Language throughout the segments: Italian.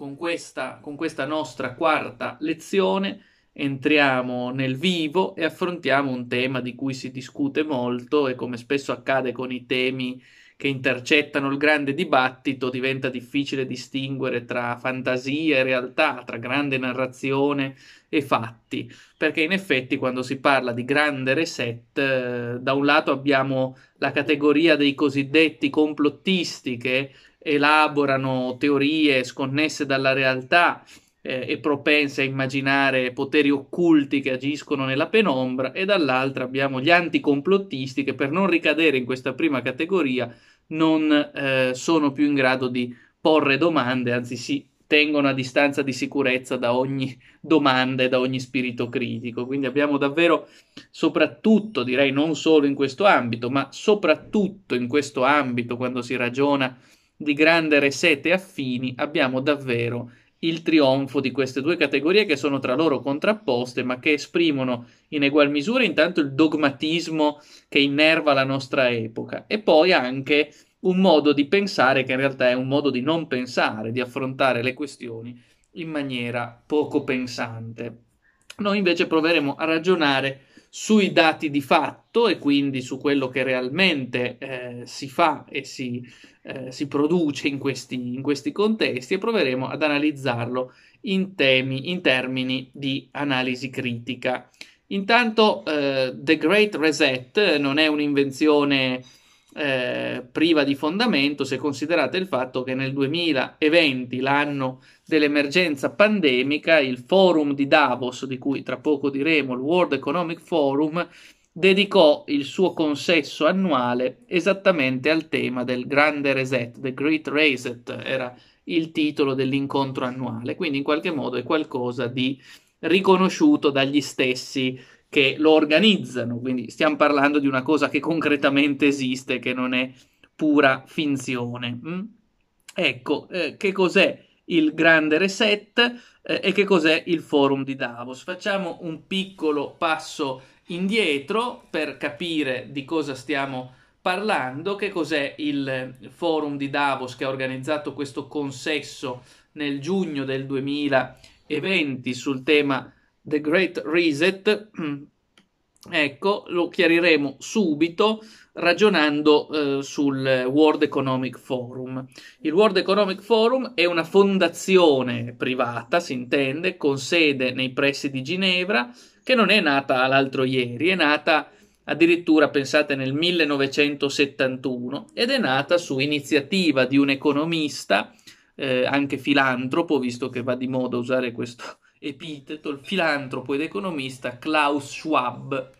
con questa, con questa nostra quarta lezione entriamo nel vivo e affrontiamo un tema di cui si discute molto e come spesso accade con i temi che intercettano il grande dibattito diventa difficile distinguere tra fantasia e realtà, tra grande narrazione e fatti, perché in effetti quando si parla di grande reset, eh, da un lato abbiamo la categoria dei cosiddetti complottisti che elaborano teorie sconnesse dalla realtà eh, e propense a immaginare poteri occulti che agiscono nella penombra e dall'altra abbiamo gli anticomplottisti che per non ricadere in questa prima categoria non eh, sono più in grado di porre domande, anzi si tengono a distanza di sicurezza da ogni domanda e da ogni spirito critico. Quindi abbiamo davvero, soprattutto, direi non solo in questo ambito, ma soprattutto in questo ambito, quando si ragiona di grande resete affini, abbiamo davvero il trionfo di queste due categorie che sono tra loro contrapposte, ma che esprimono in egual misura intanto il dogmatismo che innerva la nostra epoca e poi anche un modo di pensare che in realtà è un modo di non pensare, di affrontare le questioni in maniera poco pensante. Noi invece proveremo a ragionare sui dati di fatto e quindi su quello che realmente eh, si fa e si, eh, si produce in questi, in questi, contesti e proveremo ad analizzarlo in, temi, in termini di analisi critica. Intanto eh, The Great Reset non è un'invenzione eh, priva di fondamento se considerate il fatto che nel 2020, l'anno dell'emergenza pandemica, il forum di Davos, di cui tra poco diremo, il World Economic Forum, dedicò il suo consesso annuale esattamente al tema del grande reset, The Great Reset era il titolo dell'incontro annuale, quindi in qualche modo è qualcosa di riconosciuto dagli stessi che lo organizzano, quindi stiamo parlando di una cosa che concretamente esiste, che non è pura finzione. Mm? Ecco, eh, che cos'è il grande reset eh, e che cos'è il forum di Davos? Facciamo un piccolo passo indietro per capire di cosa stiamo parlando parlando che cos'è il forum di Davos che ha organizzato questo consesso nel giugno del 2020 sul tema The Great Reset, ecco, lo chiariremo subito ragionando eh, sul World Economic Forum. Il World Economic Forum è una fondazione privata, si intende, con sede nei pressi di Ginevra, che non è nata l'altro ieri, è nata addirittura, pensate, nel 1971 ed è nata su iniziativa di un economista, eh, anche filantropo, visto che va di moda usare questo epiteto il filantropo ed economista Klaus Schwab.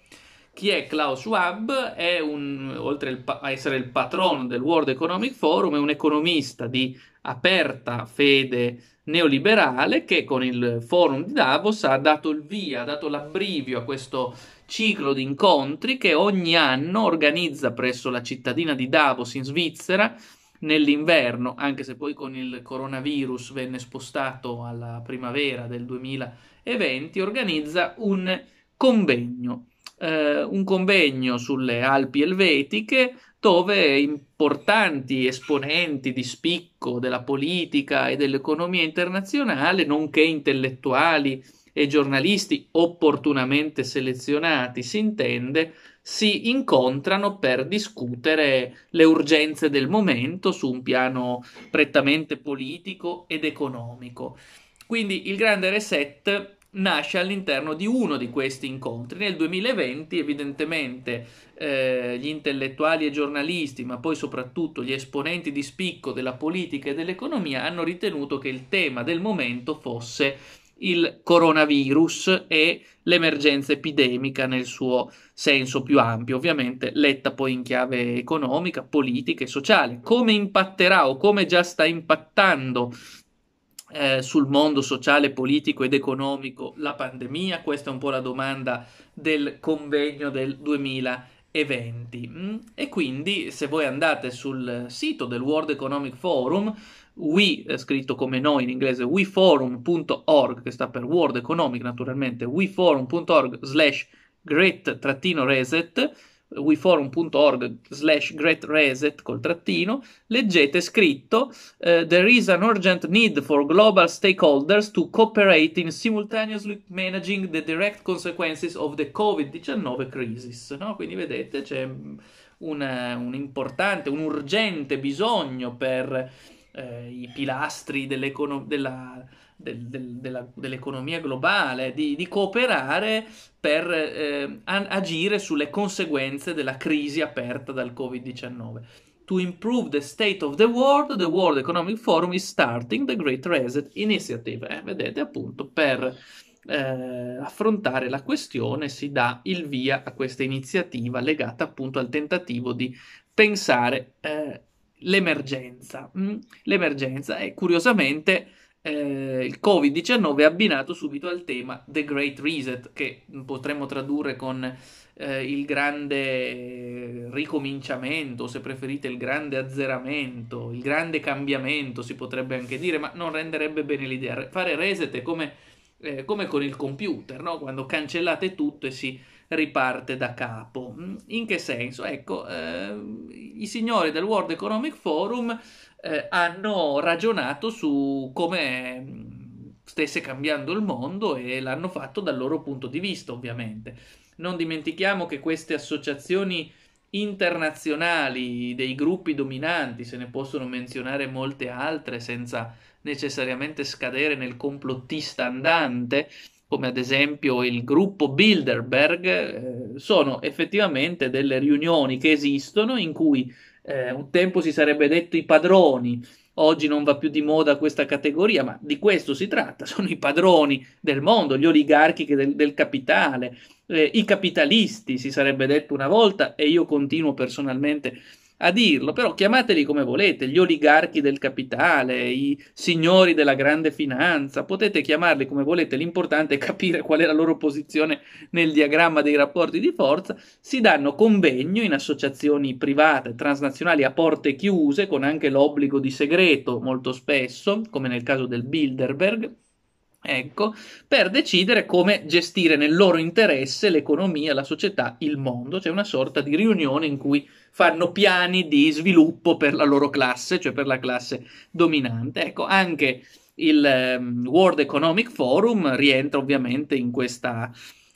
Chi è Klaus Schwab? È un, oltre a essere il patrono del World Economic Forum, è un economista di aperta fede neoliberale che con il forum di Davos ha dato il via, ha dato l'abbrivio a questo ciclo di incontri che ogni anno organizza presso la cittadina di Davos in Svizzera nell'inverno, anche se poi con il coronavirus venne spostato alla primavera del 2020, organizza un convegno, eh, un convegno sulle Alpi elvetiche dove importanti esponenti di spicco della politica e dell'economia internazionale, nonché intellettuali e giornalisti opportunamente selezionati, si intende, si incontrano per discutere le urgenze del momento su un piano prettamente politico ed economico. Quindi il grande reset nasce all'interno di uno di questi incontri. Nel 2020 evidentemente eh, gli intellettuali e giornalisti, ma poi soprattutto gli esponenti di spicco della politica e dell'economia hanno ritenuto che il tema del momento fosse il coronavirus e l'emergenza epidemica nel suo senso più ampio, ovviamente letta poi in chiave economica, politica e sociale. Come impatterà o come già sta impattando eh, sul mondo sociale, politico ed economico la pandemia? Questa è un po' la domanda del convegno del 2020. Mm? E quindi se voi andate sul sito del World Economic Forum we, eh, scritto come noi in inglese, weforum.org, che sta per World Economic naturalmente, weforum.org slash great-reset, weforum.org slash great reset col trattino, leggete scritto eh, There is an urgent need for global stakeholders to cooperate in simultaneously managing the direct consequences of the COVID-19 crisis. No? Quindi vedete c'è un, un importante, un urgente bisogno per eh, i pilastri dell'econo- della, del, del, della, dell'economia globale, di, di cooperare per eh, an- agire sulle conseguenze della crisi aperta dal Covid-19. To improve the state of the world, the World Economic Forum is starting the Great Reset Initiative. Eh, vedete appunto per eh, affrontare la questione si dà il via a questa iniziativa legata appunto al tentativo di pensare eh, l'emergenza. Mm? L'emergenza e curiosamente eh, il Covid-19 è abbinato subito al tema The Great Reset, che potremmo tradurre con eh, il grande ricominciamento, se preferite il grande azzeramento, il grande cambiamento si potrebbe anche dire, ma non renderebbe bene l'idea. Fare reset è come, eh, come con il computer, no? quando cancellate tutto e si riparte da capo. Mm, in che senso? Ecco, eh, i signori del World Economic Forum eh, hanno ragionato su come mm, stesse cambiando il mondo e l'hanno fatto dal loro punto di vista, ovviamente. Non dimentichiamo che queste associazioni internazionali dei gruppi dominanti, se ne possono menzionare molte altre senza necessariamente scadere nel complottista andante, come ad esempio il gruppo Bilderberg, eh, sono effettivamente delle riunioni che esistono in cui eh, un tempo si sarebbe detto i padroni, oggi non va più di moda questa categoria, ma di questo si tratta, sono i padroni del mondo, gli oligarchi del, del capitale, eh, i capitalisti si sarebbe detto una volta e io continuo personalmente a a dirlo, però chiamateli come volete, gli oligarchi del capitale, i signori della grande finanza, potete chiamarli come volete, l'importante è capire qual è la loro posizione nel diagramma dei rapporti di forza, si danno convegno in associazioni private, transnazionali a porte chiuse, con anche l'obbligo di segreto molto spesso, come nel caso del Bilderberg, Ecco, per decidere come gestire nel loro interesse l'economia, la società, il mondo. C'è una sorta di riunione in cui fanno piani di sviluppo per la loro classe, cioè per la classe dominante. Ecco, anche il um, World Economic Forum rientra ovviamente in questa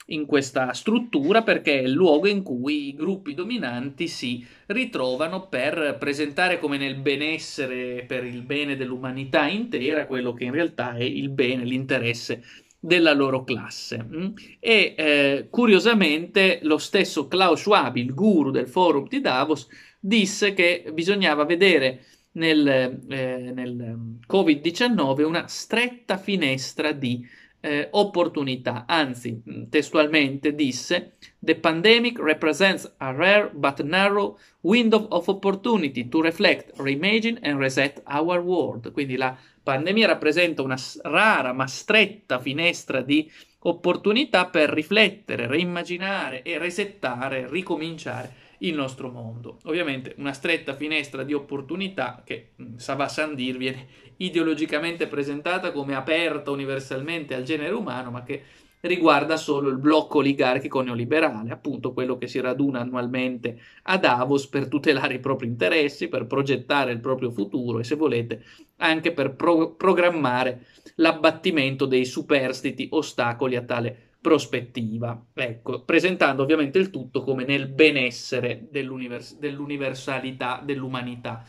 in questa struttura perché è il luogo in cui i gruppi dominanti si ritrovano per presentare come nel benessere, per il bene dell'umanità intera, quello che in realtà è il bene, l'interesse della loro classe. Mm? E eh, curiosamente lo stesso Klaus Schwab, il guru del forum di Davos, disse che bisognava vedere nel, eh, nel ehm, Covid-19 una stretta finestra di eh, opportunità, anzi testualmente disse The pandemic represents a rare but narrow window of opportunity to reflect, reimagine and reset our world. Quindi la pandemia rappresenta una rara ma stretta finestra di opportunità per riflettere, reimmaginare e resettare, ricominciare il nostro mondo. Ovviamente una stretta finestra di opportunità che mm, Sava Sandir viene ideologicamente presentata come aperta universalmente al genere umano, ma che riguarda solo il blocco oligarchico neoliberale, appunto quello che si raduna annualmente a Davos per tutelare i propri interessi, per progettare il proprio futuro e se volete anche per pro- programmare l'abbattimento dei superstiti ostacoli a tale prospettiva, ecco, presentando ovviamente il tutto come nel benessere dell'univers- dell'universalità dell'umanità.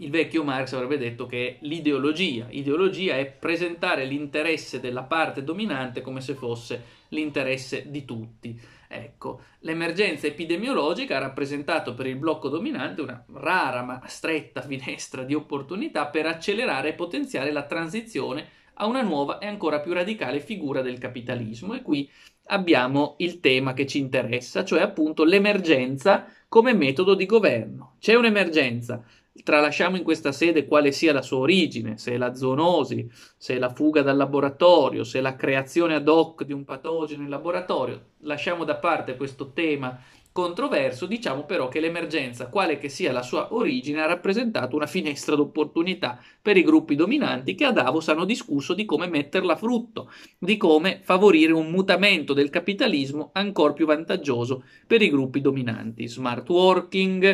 Il vecchio Marx avrebbe detto che l'ideologia, ideologia è presentare l'interesse della parte dominante come se fosse l'interesse di tutti. Ecco, l'emergenza epidemiologica ha rappresentato per il blocco dominante una rara ma stretta finestra di opportunità per accelerare e potenziare la transizione a una nuova e ancora più radicale figura del capitalismo. E qui abbiamo il tema che ci interessa, cioè appunto l'emergenza come metodo di governo. C'è un'emergenza, tralasciamo in questa sede quale sia la sua origine, se è la zoonosi, se è la fuga dal laboratorio, se è la creazione ad hoc di un patogeno in laboratorio, lasciamo da parte questo tema Controverso, diciamo però che l'emergenza, quale che sia la sua origine, ha rappresentato una finestra d'opportunità per i gruppi dominanti che a Davos hanno discusso di come metterla a frutto, di come favorire un mutamento del capitalismo ancora più vantaggioso per i gruppi dominanti, smart working,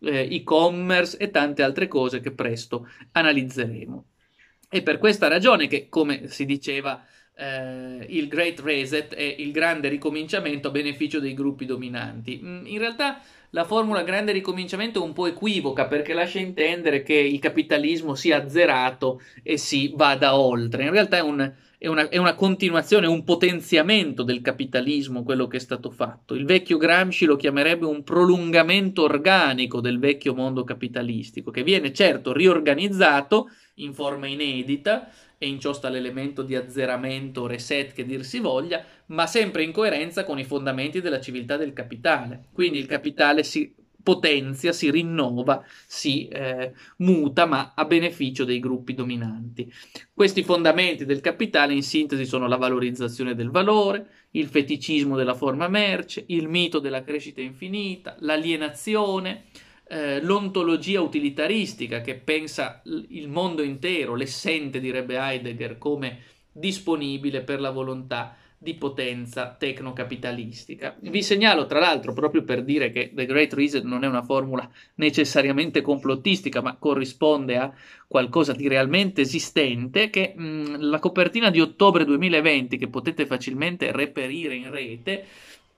eh, e-commerce e tante altre cose che presto analizzeremo. È per questa ragione che, come si diceva, eh, il Great Reset e il grande ricominciamento a beneficio dei gruppi dominanti. Mm, in realtà la formula grande ricominciamento è un po' equivoca perché lascia intendere che il capitalismo sia azzerato e si vada oltre. In realtà è, un, è, una, è una, continuazione, un potenziamento del capitalismo quello che è stato fatto. Il vecchio Gramsci lo chiamerebbe un prolungamento organico del vecchio mondo capitalistico, che viene certo riorganizzato in forma inedita, e in ciò sta l'elemento di azzeramento, reset che dir si voglia, ma sempre in coerenza con i fondamenti della civiltà del capitale. Quindi il capitale si potenzia, si rinnova, si eh, muta, ma a beneficio dei gruppi dominanti. Questi fondamenti del capitale in sintesi sono la valorizzazione del valore, il feticismo della forma merce, il mito della crescita infinita, l'alienazione, eh, l'ontologia utilitaristica che pensa il mondo intero, l'essente direbbe Heidegger, come disponibile per la volontà di potenza tecnocapitalistica. Vi segnalo tra l'altro, proprio per dire che The Great Reason non è una formula necessariamente complottistica, ma corrisponde a qualcosa di realmente esistente, che mh, mm, la copertina di ottobre 2020, che potete facilmente reperire in rete,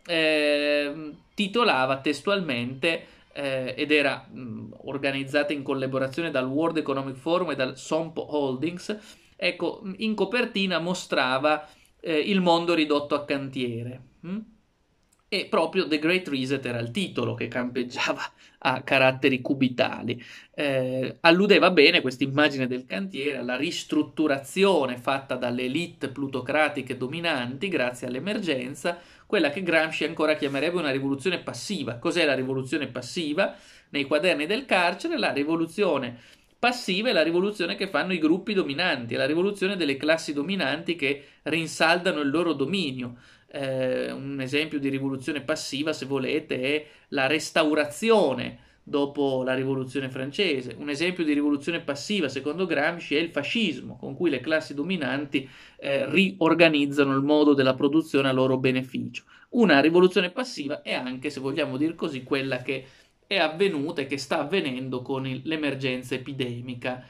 eh, titolava testualmente eh, ed era mh, mm, organizzata in collaborazione dal World Economic Forum e dal SOMP Holdings, ecco, mm, in copertina mostrava eh, il mondo ridotto a cantiere. Mh? Mm? E proprio The Great Reset era il titolo che campeggiava a caratteri cubitali. Eh, alludeva bene questa immagine del cantiere alla ristrutturazione fatta dalle elite plutocratiche dominanti grazie all'emergenza, quella che Gramsci ancora chiamerebbe una rivoluzione passiva. Cos'è la rivoluzione passiva? Nei quaderni del carcere la rivoluzione passiva è la rivoluzione che fanno i gruppi dominanti, è la rivoluzione delle classi dominanti che rinsaldano il loro dominio. Eh, un esempio di rivoluzione passiva, se volete, è la restaurazione dopo la rivoluzione francese. Un esempio di rivoluzione passiva, secondo Gramsci, è il fascismo, con cui le classi dominanti eh, riorganizzano il modo della produzione a loro beneficio. Una rivoluzione passiva è anche, se vogliamo dire così, quella che è avvenuta e che sta avvenendo con il, l'emergenza epidemica.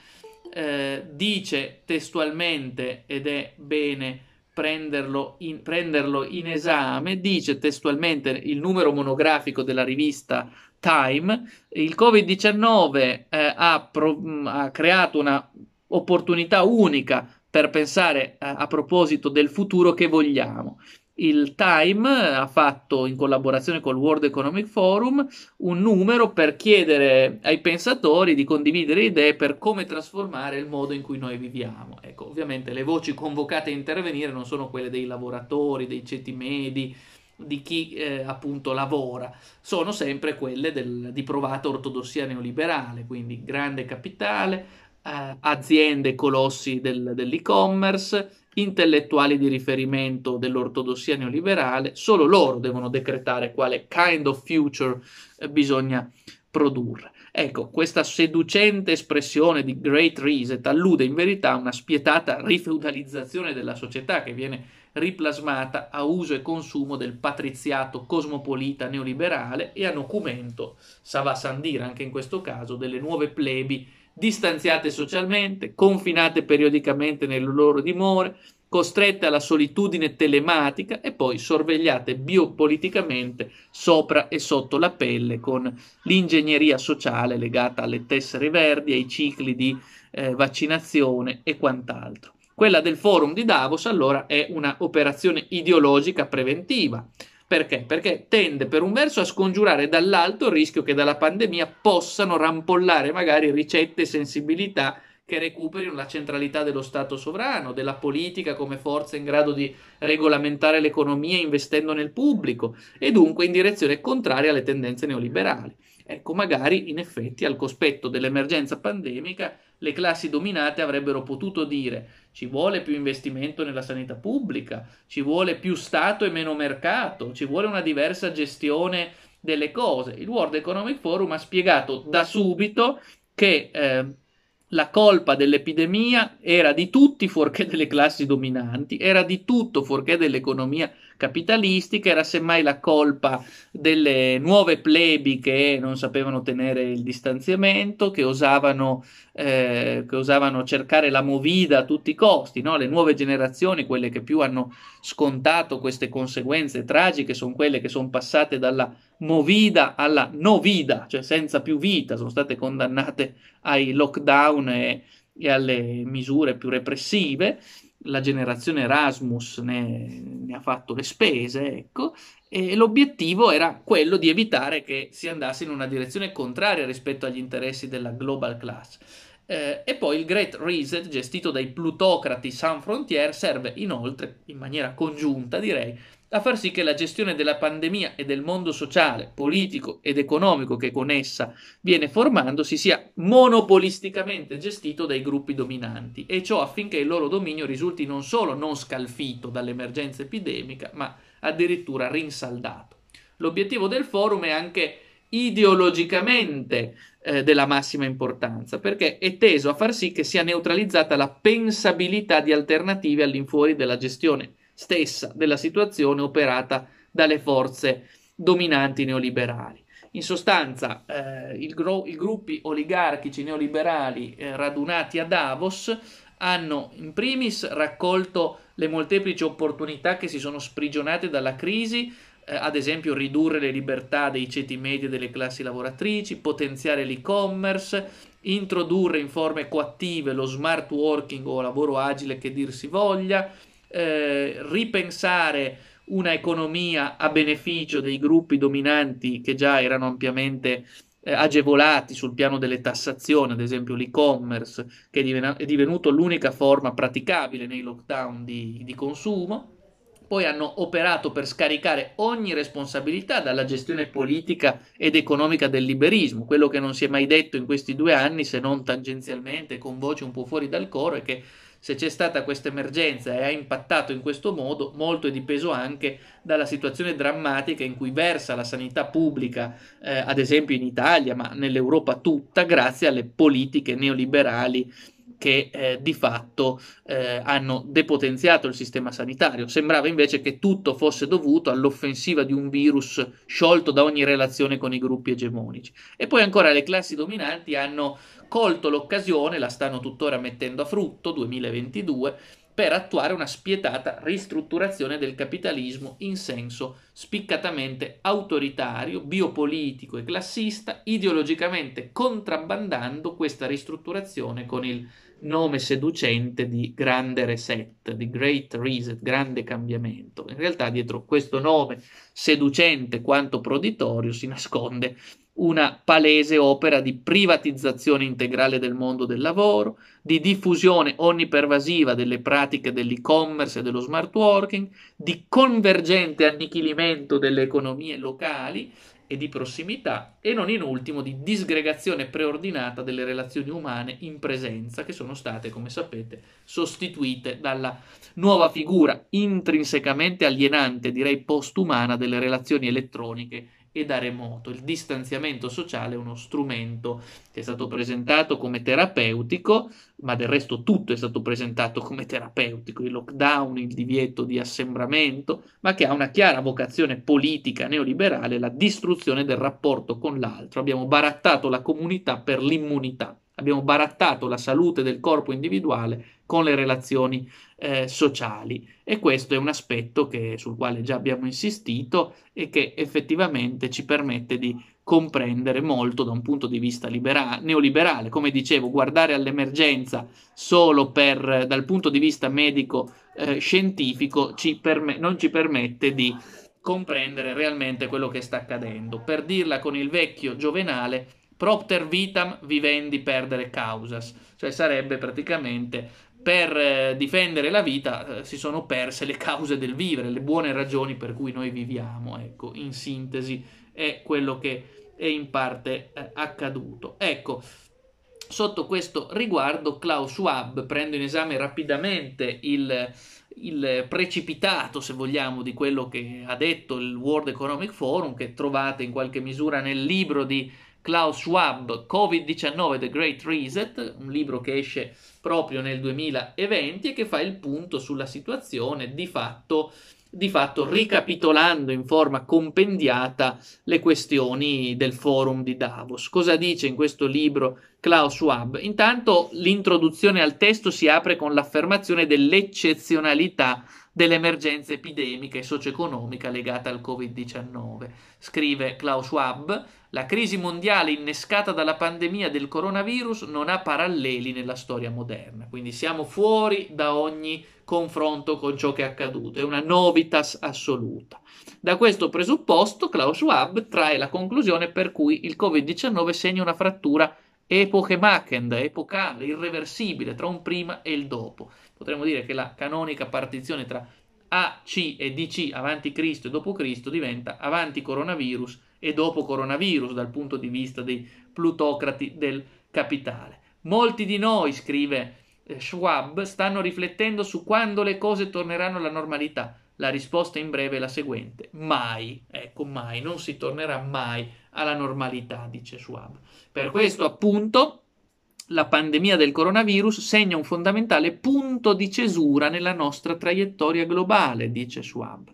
Eh, dice testualmente, ed è bene prenderlo in, prenderlo in esame, dice testualmente il numero monografico della rivista time. Il Covid-19 eh, ha, ha, creato un'opportunità unica per pensare eh, a proposito del futuro che vogliamo. Il Time eh, ha fatto in collaborazione con il World Economic Forum un numero per chiedere ai pensatori di condividere idee per come trasformare il modo in cui noi viviamo. Ecco, ovviamente le voci convocate a intervenire non sono quelle dei lavoratori, dei ceti medi, di chi eh, appunto lavora, sono sempre quelle del, di provata ortodossia neoliberale, quindi grande capitale, eh, aziende colossi del, dell'e-commerce, intellettuali di riferimento dell'ortodossia neoliberale, solo loro devono decretare quale kind of future eh, bisogna produrre. Ecco, questa seducente espressione di Great Reset allude in verità a una spietata rifeudalizzazione della società che viene riplasmata a uso e consumo del patriziato cosmopolita neoliberale e a documento, sa nocumento, Savasandira anche in questo caso, delle nuove plebi distanziate socialmente, confinate periodicamente nelle loro dimore, costrette alla solitudine telematica e poi sorvegliate biopoliticamente sopra e sotto la pelle con l'ingegneria sociale legata alle tessere verdi, ai cicli di eh, vaccinazione e quant'altro. Quella del forum di Davos allora è un'operazione ideologica preventiva. Perché? Perché tende per un verso a scongiurare dall'alto il rischio che dalla pandemia possano rampollare magari ricette e sensibilità che recuperino la centralità dello Stato sovrano, della politica come forza in grado di regolamentare l'economia investendo nel pubblico e dunque in direzione contraria alle tendenze neoliberali. Ecco, magari in effetti al cospetto dell'emergenza pandemica le classi dominate avrebbero potuto dire ci vuole più investimento nella sanità pubblica, ci vuole più Stato e meno mercato, ci vuole una diversa gestione delle cose. Il World Economic Forum ha spiegato da subito che eh, la colpa dell'epidemia era di tutti fuorché delle classi dominanti, era di tutto fuorché dell'economia capitalistica, era semmai la colpa delle nuove plebi che non sapevano tenere il distanziamento, che osavano, eh, che osavano cercare la movida a tutti i costi, no? le nuove generazioni, quelle che più hanno scontato queste conseguenze tragiche, sono quelle che sono passate dalla movida alla no vida, cioè senza più vita, sono state condannate ai lockdown e e alle misure più repressive, la generazione Erasmus ne, ne, ha fatto le spese, ecco, e l'obiettivo era quello di evitare che si andasse in una direzione contraria rispetto agli interessi della global class. Eh, e poi il Great Reset, gestito dai plutocrati sans frontier, serve inoltre, in maniera congiunta direi, a far sì che la gestione della pandemia e del mondo sociale, politico ed economico che con essa viene formando si sia monopolisticamente gestito dai gruppi dominanti, e ciò affinché il loro dominio risulti non solo non scalfito dall'emergenza epidemica, ma addirittura rinsaldato. L'obiettivo del forum è anche ideologicamente eh, della massima importanza, perché è teso a far sì che sia neutralizzata la pensabilità di alternative all'infuori della gestione stessa della situazione operata dalle forze dominanti neoliberali. In sostanza, eh, i gro- gruppi oligarchici neoliberali eh, radunati a Davos hanno in primis raccolto le molteplici opportunità che si sono sprigionate dalla crisi, eh, ad esempio ridurre le libertà dei ceti medi e delle classi lavoratrici, potenziare l'e-commerce, introdurre in forme coattive lo smart working o lavoro agile che dir si voglia, eh, ripensare una economia a beneficio dei gruppi dominanti che già erano ampiamente eh, agevolati sul piano delle tassazioni, ad esempio l'e-commerce, che è, diven- è divenuto l'unica forma praticabile nei lockdown di, di consumo poi hanno operato per scaricare ogni responsabilità dalla gestione politica ed economica del liberismo. Quello che non si è mai detto in questi due anni, se non tangenzialmente, con voci un po' fuori dal coro, è che se c'è stata questa emergenza e ha impattato in questo modo, molto è dipeso anche dalla situazione drammatica in cui versa la sanità pubblica, eh, ad esempio in Italia, ma nell'Europa tutta, grazie alle politiche neoliberali che eh, di fatto eh, hanno depotenziato il sistema sanitario. Sembrava invece che tutto fosse dovuto all'offensiva di un virus sciolto da ogni relazione con i gruppi egemonici. E poi ancora le classi dominanti hanno colto l'occasione, la stanno tuttora mettendo a frutto, 2022, per attuare una spietata ristrutturazione del capitalismo in senso spiccatamente autoritario, biopolitico e classista, ideologicamente contrabbandando questa ristrutturazione con il nome seducente di grande reset, di great reset, grande cambiamento. In realtà dietro questo nome seducente quanto proditorio si nasconde una palese opera di privatizzazione integrale del mondo del lavoro, di diffusione onnipervasiva delle pratiche dell'e-commerce e dello smart working, di convergente annichilimento delle economie locali e di prossimità e non in ultimo di disgregazione preordinata delle relazioni umane in presenza che sono state, come sapete, sostituite dalla nuova figura intrinsecamente alienante, direi postumana, delle relazioni elettroniche e da remoto. Il distanziamento sociale è uno strumento che è stato presentato come terapeutico, ma del resto tutto è stato presentato come terapeutico, il lockdown, il divieto di assembramento, ma che ha una chiara vocazione politica neoliberale, la distruzione del rapporto con l'altro. Abbiamo barattato la comunità per l'immunità abbiamo barattato la salute del corpo individuale con le relazioni eh, sociali e questo è un aspetto che, sul quale già abbiamo insistito e che effettivamente ci permette di comprendere molto da un punto di vista libera- neoliberale. Come dicevo, guardare all'emergenza solo per, dal punto di vista medico-scientifico eh, perm- non ci permette di comprendere realmente quello che sta accadendo. Per dirla con il vecchio giovenale, propter vitam vivendi perdere causas, cioè sarebbe praticamente per eh, difendere la vita eh, si sono perse le cause del vivere, le buone ragioni per cui noi viviamo, ecco, in sintesi è quello che è in parte eh, accaduto. Ecco, sotto questo riguardo Klaus Schwab, prendo in esame rapidamente il, il precipitato, se vogliamo, di quello che ha detto il World Economic Forum, che trovate in qualche misura nel libro di Klaus Schwab, Covid-19 The Great Reset, un libro che esce proprio nel 2020 e che fa il punto sulla situazione, di fatto, di fatto ricapitolando in forma compendiata le questioni del forum di Davos. Cosa dice in questo libro Klaus Schwab? Intanto l'introduzione al testo si apre con l'affermazione dell'eccezionalità dell'emergenza epidemica e socio-economica legata al Covid-19. Scrive Klaus Schwab, la crisi mondiale innescata dalla pandemia del coronavirus non ha paralleli nella storia moderna, quindi siamo fuori da ogni confronto con ciò che è accaduto, è una novitas assoluta. Da questo presupposto Klaus Schwab trae la conclusione per cui il Covid-19 segna una frattura epochemachend, epocale, irreversibile tra un prima e il dopo. Potremmo dire che la canonica partizione tra AC e DC avanti Cristo e dopo Cristo diventa avanti coronavirus e dopo coronavirus dal punto di vista dei plutocrati del capitale. Molti di noi, scrive eh, Schwab, stanno riflettendo su quando le cose torneranno alla normalità. La risposta in breve è la seguente: mai, ecco, mai, non si tornerà mai alla normalità, dice Schwab. Per questo, appunto, la pandemia del coronavirus segna un fondamentale punto di cesura nella nostra traiettoria globale, dice Schwab.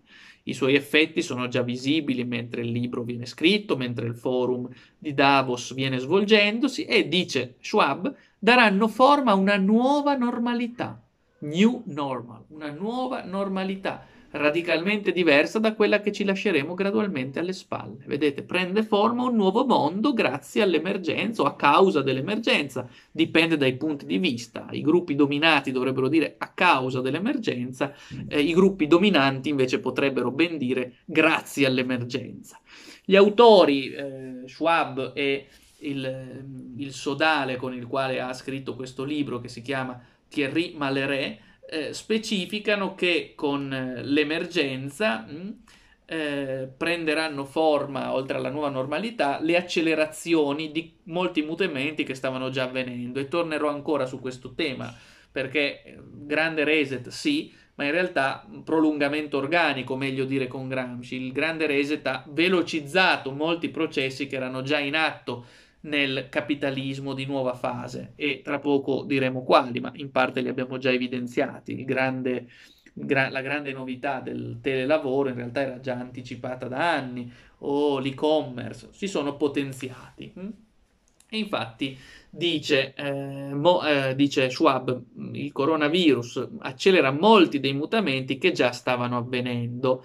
I suoi effetti sono già visibili mentre il libro viene scritto, mentre il forum di Davos viene svolgendosi e, dice Schwab, daranno forma a una nuova normalità, new normal, una nuova normalità radicalmente diversa da quella che ci lasceremo gradualmente alle spalle. Vedete, prende forma un nuovo mondo grazie all'emergenza o a causa dell'emergenza, dipende dai punti di vista. I gruppi dominati dovrebbero dire a causa dell'emergenza, eh, i gruppi dominanti invece potrebbero ben dire grazie all'emergenza. Gli autori eh, Schwab e il, il sodale con il quale ha scritto questo libro che si chiama Thierry Maleret eh, specificano che con eh, l'emergenza mm, eh, prenderanno forma, oltre alla nuova normalità, le accelerazioni di molti mutamenti che stavano già avvenendo e tornerò ancora su questo tema perché eh, grande reset sì, ma in realtà mm, prolungamento organico, meglio dire con Gramsci, il grande reset ha velocizzato molti processi che erano già in atto nel capitalismo di nuova fase e tra poco diremo quali, ma in parte li abbiamo già evidenziati. Grande, gra- la grande novità del telelavoro in realtà era già anticipata da anni o l'e-commerce si sono potenziati. Hm? E infatti dice, eh, mo, eh, dice Schwab, il coronavirus accelera molti dei mutamenti che già stavano avvenendo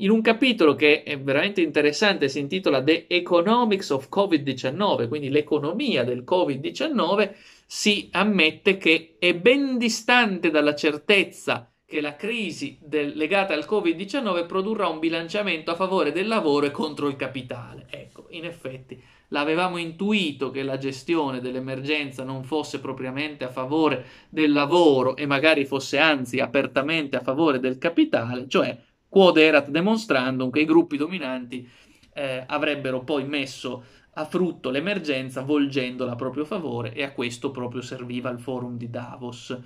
in un capitolo che è veramente interessante, si intitola The Economics of Covid-19, quindi l'economia del Covid-19, si ammette che è ben distante dalla certezza che la crisi del, legata al Covid-19 produrrà un bilanciamento a favore del lavoro e contro il capitale. Ecco, in effetti l'avevamo intuito che la gestione dell'emergenza non fosse propriamente a favore del lavoro e magari fosse anzi apertamente a favore del capitale, cioè quod erat demonstrandum che i gruppi dominanti eh, avrebbero poi messo a frutto l'emergenza volgendola a proprio favore e a questo proprio serviva il forum di Davos.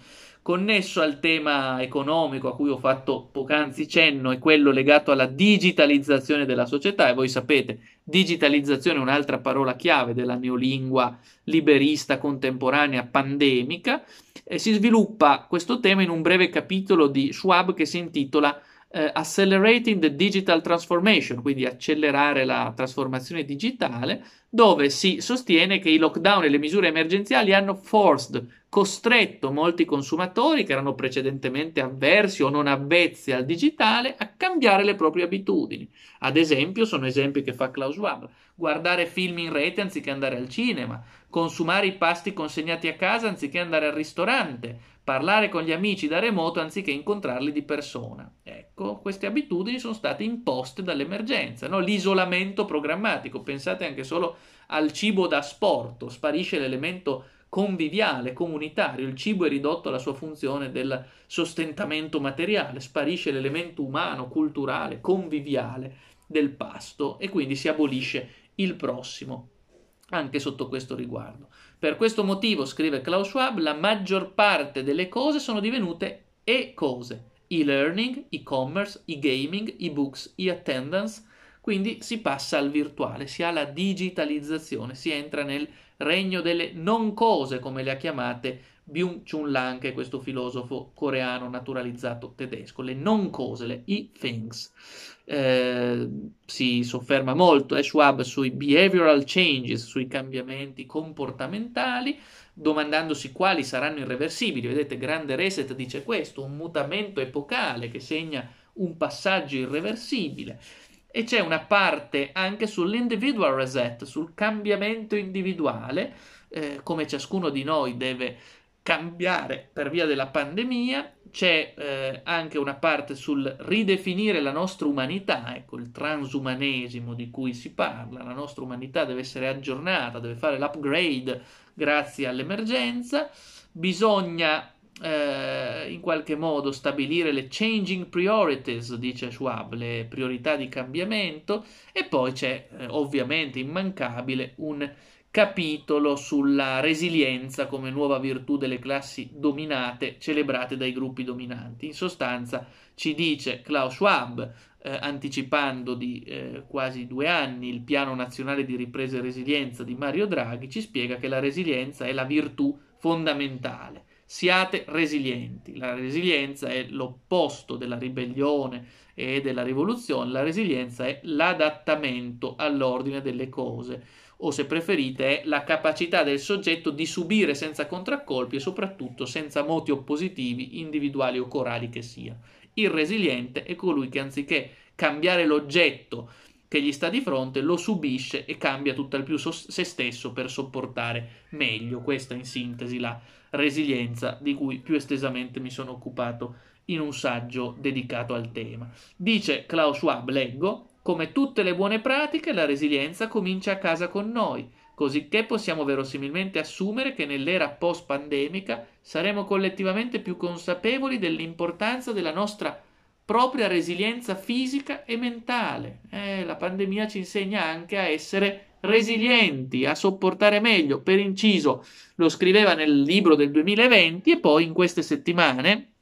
Connesso al tema economico a cui ho fatto poc'anzi cenno è quello legato alla digitalizzazione della società e voi sapete, digitalizzazione è un'altra parola chiave della neolingua liberista contemporanea pandemica e si sviluppa questo tema in un breve capitolo di Schwab che si intitola eh, Accelerating the Digital Transformation, quindi accelerare la trasformazione digitale, dove si sostiene che i lockdown e le misure emergenziali hanno forced, costretto molti consumatori che erano precedentemente avversi o non avvezzi al digitale a cambiare le proprie abitudini. Ad esempio, sono esempi che fa Klaus Schwab, guardare film in rete anziché andare al cinema, consumare i pasti consegnati a casa anziché andare al ristorante, parlare con gli amici da remoto anziché incontrarli di persona. Ecco, queste abitudini sono state imposte dall'emergenza, no? l'isolamento programmatico, pensate anche solo al cibo da sport, sparisce l'elemento conviviale, comunitario, il cibo è ridotto alla sua funzione del sostentamento materiale, sparisce l'elemento umano, culturale, conviviale del pasto e quindi si abolisce il prossimo anche sotto questo riguardo. Per questo motivo, scrive Klaus Schwab, la maggior parte delle cose sono divenute e-cose. E-learning, e-commerce, e-gaming, e-books, e-attendance. Quindi si passa al virtuale, si ha la digitalizzazione, si entra nel regno delle non cose, come le ha chiamate Byung-Chun Lan, che è questo filosofo coreano naturalizzato tedesco, le non cose, le e-things eh, si sofferma molto, eh, Schwab, sui behavioral changes, sui cambiamenti comportamentali, domandandosi quali saranno irreversibili. Vedete, Grande Reset dice questo, un mutamento epocale che segna un passaggio irreversibile. E c'è una parte anche sull'individual reset, sul cambiamento individuale, eh, come ciascuno di noi deve cambiare per via della pandemia c'è eh, anche una parte sul ridefinire la nostra umanità, ecco il transumanesimo di cui si parla, la nostra umanità deve essere aggiornata, deve fare l'upgrade grazie all'emergenza, bisogna eh, in qualche modo stabilire le changing priorities, dice Schwab, le priorità di cambiamento e poi c'è eh, ovviamente immancabile un capitolo sulla resilienza come nuova virtù delle classi dominate celebrate dai gruppi dominanti. In sostanza ci dice Klaus Schwab, eh, anticipando di eh, quasi due anni il piano nazionale di ripresa e resilienza di Mario Draghi, ci spiega che la resilienza è la virtù fondamentale. Siate resilienti. La resilienza è l'opposto della ribellione e della rivoluzione. La resilienza è l'adattamento all'ordine delle cose o se preferite è la capacità del soggetto di subire senza contraccolpi e soprattutto senza moti oppositivi individuali o corali che sia. Il resiliente è colui che anziché cambiare l'oggetto che gli sta di fronte, lo subisce e cambia tutto tutt'al più se stesso per sopportare meglio. Questa in sintesi la resilienza di cui più estesamente mi sono occupato in un saggio dedicato al tema. Dice Klaus Schwab, leggo, come tutte le buone pratiche, la resilienza comincia a casa con noi, cosicché possiamo verosimilmente assumere che nell'era post-pandemica saremo collettivamente più consapevoli dell'importanza della nostra propria resilienza fisica e mentale. Eh, la pandemia ci insegna anche a essere resilienti, a sopportare meglio. Per inciso, lo scriveva nel libro del 2020 e poi in queste settimane,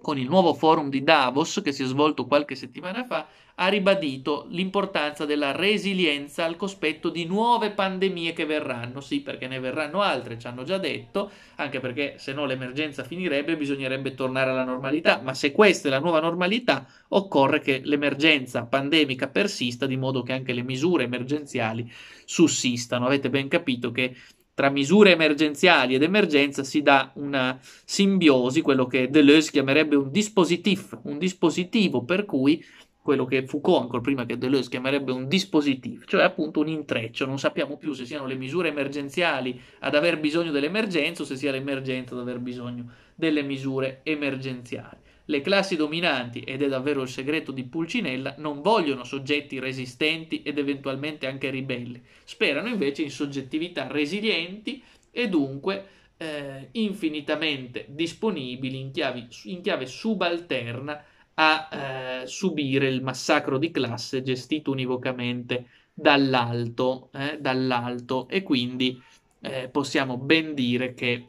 con il nuovo forum di Davos che si è svolto qualche settimana fa, ha ribadito l'importanza della resilienza al cospetto di nuove pandemie che verranno, sì perché ne verranno altre, ci hanno già detto, anche perché se no l'emergenza finirebbe e bisognerebbe tornare alla normalità, ma se questa è la nuova normalità occorre che l'emergenza pandemica persista di modo che anche le misure emergenziali sussistano. Avete ben capito che tra misure emergenziali ed emergenza si dà una simbiosi, quello che Deleuze chiamerebbe un dispositif, un dispositivo per cui quello che Foucault, ancora prima che Deleuze, chiamerebbe un dispositivo, cioè appunto un intreccio. Non sappiamo più se siano le misure emergenziali ad aver bisogno dell'emergenza o se sia l'emergenza ad aver bisogno delle misure emergenziali. Le classi dominanti, ed è davvero il segreto di Pulcinella, non vogliono soggetti resistenti ed eventualmente anche ribelli, sperano invece in soggettività resilienti e dunque eh, infinitamente disponibili in, chiavi, in chiave subalterna a eh, subire il massacro di classe gestito univocamente dall'alto, eh, dall'alto e quindi eh, possiamo ben dire che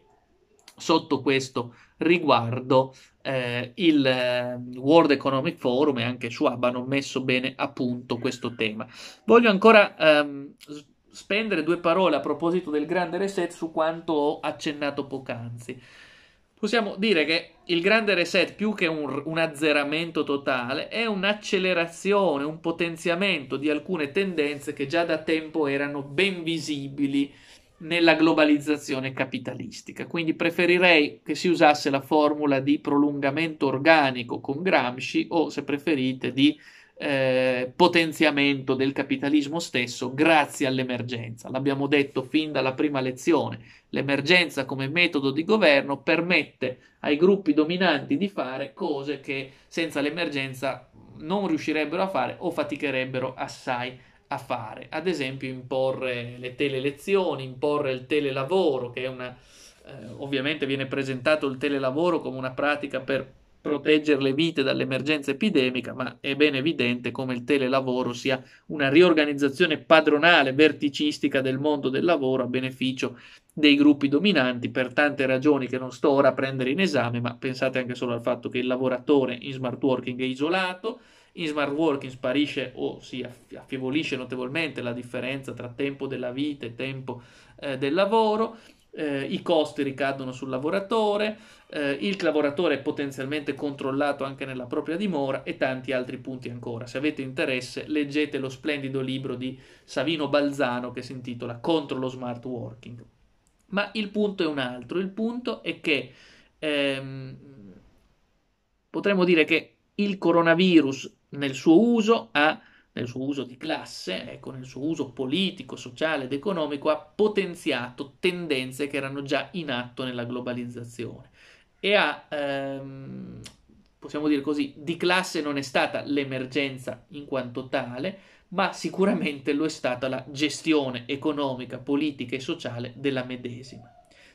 sotto questo riguardo eh, il eh, World Economic Forum e anche Schwab hanno messo bene a punto questo tema. Voglio ancora ehm, spendere due parole a proposito del grande reset su quanto ho accennato poc'anzi possiamo dire che il grande reset, più che un, un, azzeramento totale, è un'accelerazione, un potenziamento di alcune tendenze che già da tempo erano ben visibili nella globalizzazione capitalistica. Quindi preferirei che si usasse la formula di prolungamento organico con Gramsci o, se preferite, di eh, potenziamento del capitalismo stesso grazie all'emergenza. L'abbiamo detto fin dalla prima lezione, l'emergenza come metodo di governo permette ai gruppi dominanti di fare cose che senza l'emergenza non riuscirebbero a fare o faticherebbero assai a fare. Ad esempio imporre le telelezioni, imporre il telelavoro, che è una... Eh, ovviamente viene presentato il telelavoro come una pratica per proteggere le vite dall'emergenza epidemica, ma è ben evidente come il telelavoro sia una riorganizzazione padronale, verticistica del mondo del lavoro a beneficio dei gruppi dominanti per tante ragioni che non sto ora a prendere in esame, ma pensate anche solo al fatto che il lavoratore in smart working è isolato, in smart working sparisce o si affievolisce notevolmente la differenza tra tempo della vita e tempo eh, del lavoro, eh, i costi ricadono sul lavoratore, eh, il lavoratore è potenzialmente controllato anche nella propria dimora e tanti altri punti ancora. Se avete interesse leggete lo splendido libro di Savino Balzano che si intitola Contro lo smart working. Ma il punto è un altro, il punto è che ehm, potremmo dire che il coronavirus nel suo uso ha nel suo uso di classe, ecco, nel suo uso politico, sociale ed economico, ha potenziato tendenze che erano già in atto nella globalizzazione e ha, ehm, possiamo dire così, di classe non è stata l'emergenza in quanto tale, ma sicuramente lo è stata la gestione economica, politica e sociale della medesima.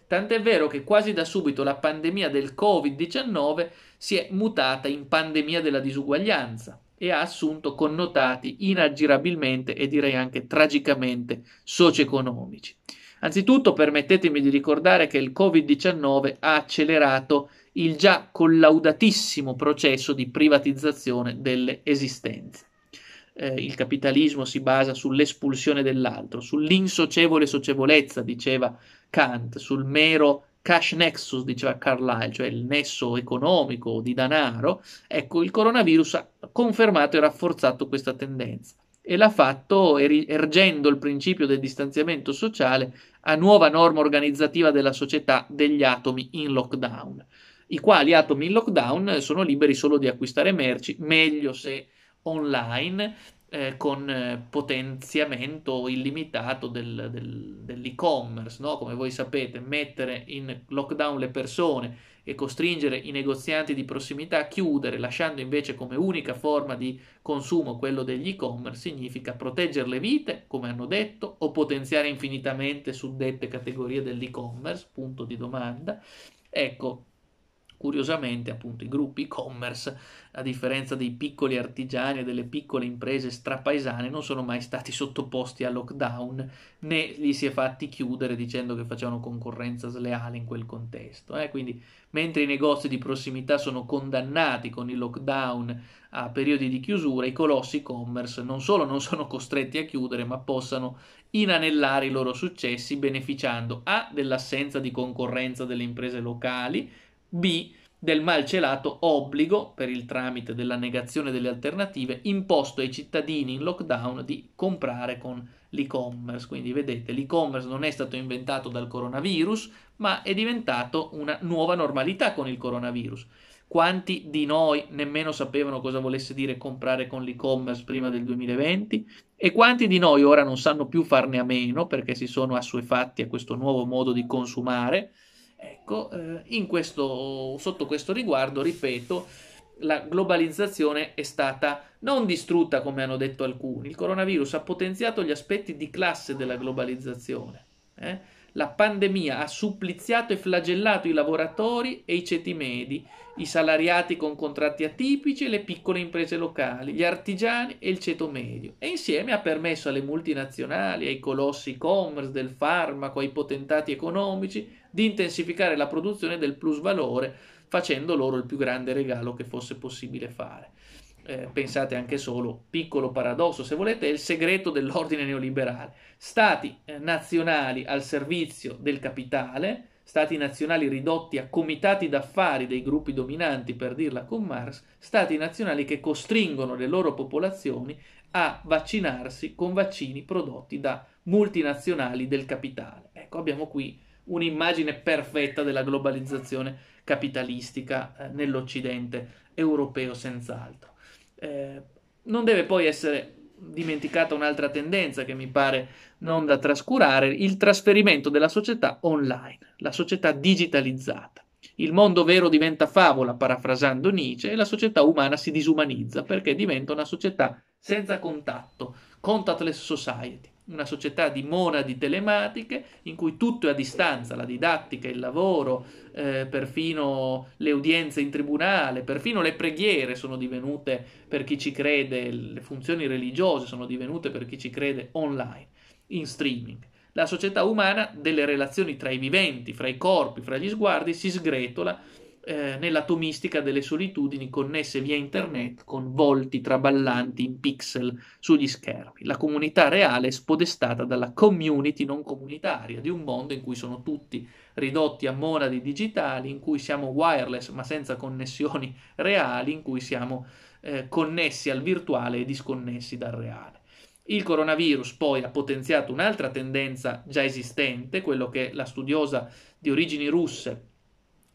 Tant'è vero che quasi da subito la pandemia del Covid-19 si è mutata in pandemia della disuguaglianza, e ha assunto connotati inaggirabilmente e direi anche tragicamente socio-economici. Anzitutto permettetemi di ricordare che il Covid-19 ha accelerato il già collaudatissimo processo di privatizzazione delle esistenze. Eh, il capitalismo si basa sull'espulsione dell'altro, sull'insocievole socievolezza, diceva Kant, sul mero cash nexus, diceva Carlyle, cioè il nesso economico di danaro, ecco, il coronavirus ha confermato e rafforzato questa tendenza e l'ha fatto ergendo il principio del distanziamento sociale a nuova norma organizzativa della società degli atomi in lockdown, i quali atomi in lockdown sono liberi solo di acquistare merci, meglio se online eh, con eh, potenziamento illimitato del, del, dell'e-commerce, no? come voi sapete, mettere in lockdown le persone e costringere i negozianti di prossimità a chiudere, lasciando invece come unica forma di consumo quello degli e-commerce, significa proteggere le vite, come hanno detto, o potenziare infinitamente suddette categorie dell'e-commerce, punto di domanda. Ecco, Curiosamente, appunto, i gruppi e-commerce, a differenza dei piccoli artigiani e delle piccole imprese strapaesane, non sono mai stati sottoposti a lockdown né li si è fatti chiudere dicendo che facevano concorrenza sleale in quel contesto. Eh? Quindi, mentre i negozi di prossimità sono condannati con il lockdown a periodi di chiusura, i colossi e-commerce non solo non sono costretti a chiudere, ma possano inanellare i loro successi beneficiando A dell'assenza di concorrenza delle imprese locali B del malcelato obbligo, per il tramite della negazione delle alternative, imposto ai cittadini in lockdown di comprare con l'e-commerce. Quindi vedete, l'e-commerce non è stato inventato dal coronavirus, ma è diventato una nuova normalità con il coronavirus. Quanti di noi nemmeno sapevano cosa volesse dire comprare con l'e-commerce prima del 2020? E quanti di noi ora non sanno più farne a meno perché si sono assuefatti a questo nuovo modo di consumare? Ecco, eh, questo, sotto questo riguardo, ripeto, la globalizzazione è stata non distrutta come hanno detto alcuni, il coronavirus ha potenziato gli aspetti di classe della globalizzazione. Eh? La pandemia ha suppliziato e flagellato i lavoratori e i ceti medi, i salariati con contratti atipici e le piccole imprese locali, gli artigiani e il ceto medio. E insieme ha permesso alle multinazionali, ai colossi e-commerce, del farmaco, ai potentati economici di intensificare la produzione del plusvalore, facendo loro il più grande regalo che fosse possibile fare eh, pensate anche solo, piccolo paradosso se volete, è il segreto dell'ordine neoliberale. Stati eh, nazionali al servizio del capitale, stati nazionali ridotti a comitati d'affari dei gruppi dominanti, per dirla con Marx, stati nazionali che costringono le loro popolazioni a vaccinarsi con vaccini prodotti da multinazionali del capitale. Ecco, abbiamo qui un'immagine perfetta della globalizzazione capitalistica eh, nell'Occidente europeo senz'altro. Eh, non deve poi essere dimenticata un'altra tendenza che mi pare non da trascurare, il trasferimento della società online, la società digitalizzata. Il mondo vero diventa favola, parafrasando Nietzsche, e la società umana si disumanizza perché diventa una società senza contatto, contactless society una società di monadi telematiche in cui tutto è a distanza, la didattica, il lavoro, eh, perfino le udienze in tribunale, perfino le preghiere sono divenute per chi ci crede, le funzioni religiose sono divenute per chi ci crede online, in streaming. La società umana delle relazioni tra i viventi, fra i corpi, fra gli sguardi si sgretola eh, nell'atomistica delle solitudini connesse via internet con volti traballanti in pixel sugli schermi. La comunità reale è spodestata dalla community non comunitaria di un mondo in cui sono tutti ridotti a monadi digitali, in cui siamo wireless ma senza connessioni reali, in cui siamo eh, connessi al virtuale e disconnessi dal reale. Il coronavirus poi ha potenziato un'altra tendenza già esistente, quello che la studiosa di origini russe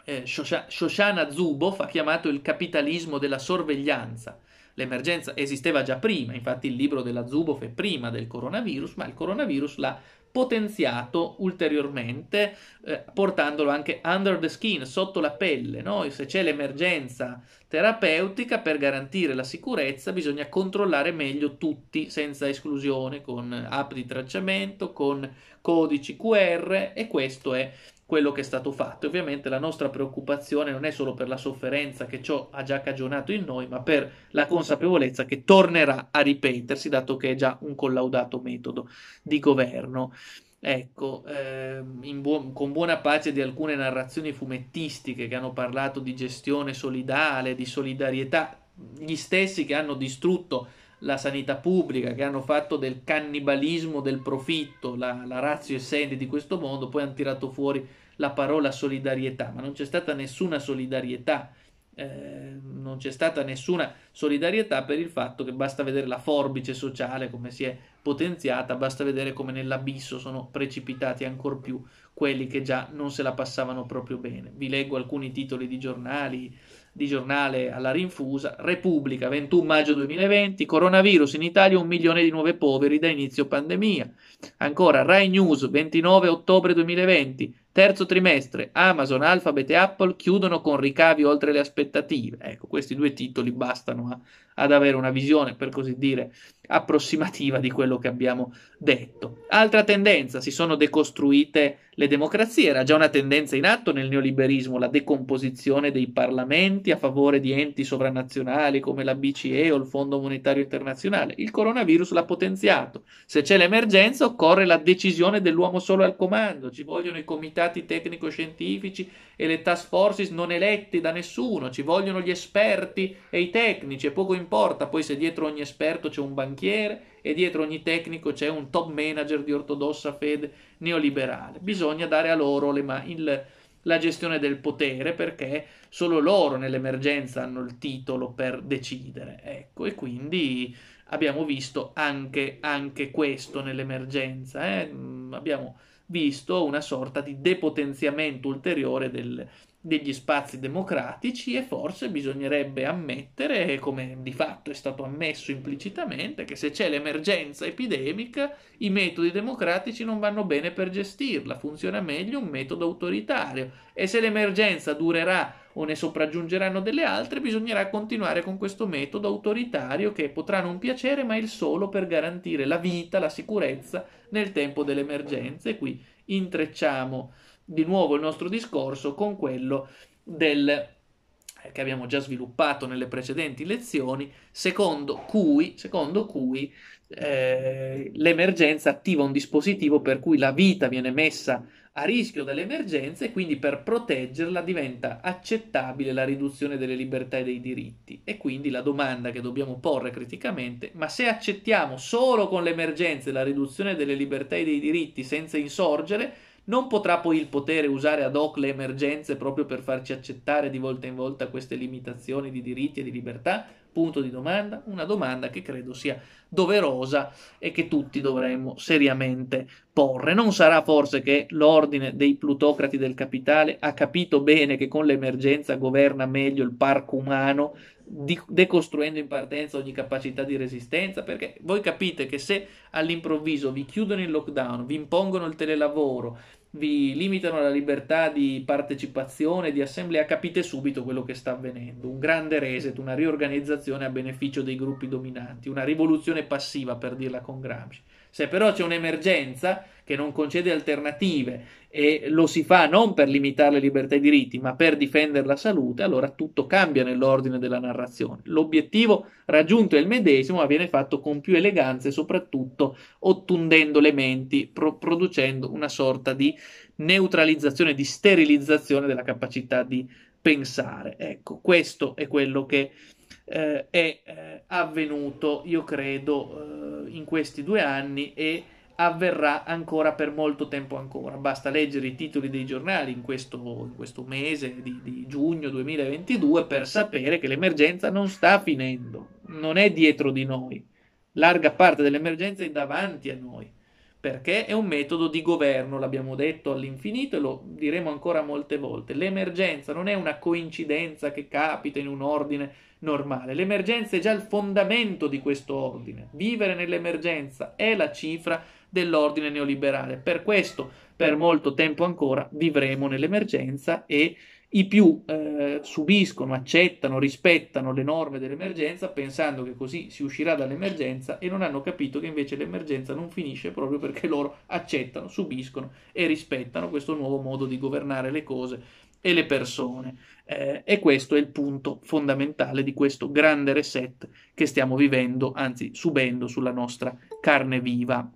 eh, Shoshana Zuboff ha chiamato il capitalismo della sorveglianza. L'emergenza esisteva già prima, infatti il libro della Zuboff è prima del coronavirus, ma il coronavirus l'ha potenziato ulteriormente, eh, portandolo anche under the skin, sotto la pelle. No? Se c'è l'emergenza terapeutica, per garantire la sicurezza bisogna controllare meglio tutti, senza esclusione, con app di tracciamento, con codici QR e questo è quello che è stato fatto. Ovviamente la nostra preoccupazione non è solo per la sofferenza che ciò ha già cagionato in noi, ma per la esatto. consapevolezza che tornerà a ripetersi, dato che è già un collaudato metodo di governo. Ecco, eh, buon, con buona pace di alcune narrazioni fumettistiche che hanno parlato di gestione solidale, di solidarietà, gli stessi che hanno distrutto la sanità pubblica, che hanno fatto del cannibalismo del profitto la, la razio essente di questo mondo, poi hanno tirato fuori la parola solidarietà, ma non c'è stata nessuna solidarietà. Eh, non c'è stata nessuna solidarietà per il fatto che basta vedere la forbice sociale come si è potenziata, basta vedere come nell'abisso sono precipitati ancor più quelli che già non se la passavano proprio bene. Vi leggo alcuni titoli di giornali, di giornale alla rinfusa, Repubblica 21 maggio 2020, coronavirus in Italia un milione di nuovi poveri da inizio pandemia. Ancora Rai News 29 ottobre 2020, Terzo trimestre, Amazon, Alphabet e Apple chiudono con ricavi oltre le aspettative. Ecco, questi due titoli bastano a, ad avere una visione, per così dire, approssimativa di quello che abbiamo detto. Altra tendenza, si sono decostruite le democrazie, era già una tendenza in atto nel neoliberismo, la decomposizione dei parlamenti a favore di enti sovranazionali come la BCE o il Fondo Monetario Internazionale. Il coronavirus l'ha potenziato. Se c'è l'emergenza occorre la decisione dell'uomo solo al comando, ci vogliono i comitati comitati tecnico-scientifici e le task forces non eletti da nessuno, ci vogliono gli esperti e i tecnici e poco importa poi se dietro ogni esperto c'è un banchiere e dietro ogni tecnico c'è un top manager di ortodossa fede neoliberale. Bisogna dare a loro le ma- il, la gestione del potere perché solo loro nell'emergenza hanno il titolo per decidere. Ecco, e quindi abbiamo visto anche, anche questo nell'emergenza. Eh? Mm, abbiamo visto una sorta di depotenziamento ulteriore del, degli spazi democratici e forse bisognerebbe ammettere, come di fatto è stato ammesso implicitamente, che se c'è l'emergenza epidemica i metodi democratici non vanno bene per gestirla, funziona meglio un metodo autoritario e se l'emergenza durerà o ne sopraggiungeranno delle altre, bisognerà continuare con questo metodo autoritario che potrà non piacere, ma è il solo per garantire la vita, la sicurezza nel tempo dell'emergenza. E qui intrecciamo di nuovo il nostro discorso con quello del eh, che abbiamo già sviluppato nelle precedenti lezioni, secondo cui, secondo cui eh, l'emergenza attiva un dispositivo per cui la vita viene messa a rischio dall'emergenza e quindi per proteggerla diventa accettabile la riduzione delle libertà e dei diritti. E quindi la domanda che dobbiamo porre criticamente, ma se accettiamo solo con le emergenze la riduzione delle libertà e dei diritti senza insorgere, non potrà poi il potere usare ad hoc le emergenze proprio per farci accettare di volta in volta queste limitazioni di diritti e di libertà? Punto di domanda, una domanda che credo sia doverosa e che tutti dovremmo seriamente porre. Non sarà forse che l'ordine dei plutocrati del capitale ha capito bene che con l'emergenza governa meglio il parco umano, decostruendo in partenza ogni capacità di resistenza? Perché voi capite che se all'improvviso vi chiudono il lockdown, vi impongono il telelavoro, vi limitano la libertà di partecipazione, di assemblea, capite subito quello che sta avvenendo. Un grande reset, una riorganizzazione a beneficio dei gruppi dominanti, una rivoluzione passiva per dirla con Gramsci. Se però c'è un'emergenza, che non concede alternative e lo si fa non per limitare le libertà e i diritti, ma per difendere la salute, allora tutto cambia nell'ordine della narrazione. L'obiettivo raggiunto è il medesimo, ma viene fatto con più eleganza e soprattutto ottundendo le menti, pro- producendo una sorta di neutralizzazione, di sterilizzazione della capacità di pensare. Ecco, questo è quello che eh, è eh, avvenuto, io credo, eh, in questi due anni e avverrà ancora per molto tempo ancora. Basta leggere i titoli dei giornali in questo, in questo mese di, di giugno 2022 per sapere che l'emergenza non sta finendo, non è dietro di noi. Larga parte dell'emergenza è davanti a noi, perché è un metodo di governo, l'abbiamo detto all'infinito e lo diremo ancora molte volte. L'emergenza non è una coincidenza che capita in un ordine normale. L'emergenza è già il fondamento di questo ordine. Vivere nell'emergenza è la cifra dell'ordine neoliberale. Per questo, per molto tempo ancora, vivremo nell'emergenza e i più eh, subiscono, accettano, rispettano le norme dell'emergenza pensando che così si uscirà dall'emergenza e non hanno capito che invece l'emergenza non finisce proprio perché loro accettano, subiscono e rispettano questo nuovo modo di governare le cose e le persone. Eh, e questo è il punto fondamentale di questo grande reset che stiamo vivendo, anzi subendo sulla nostra carne viva.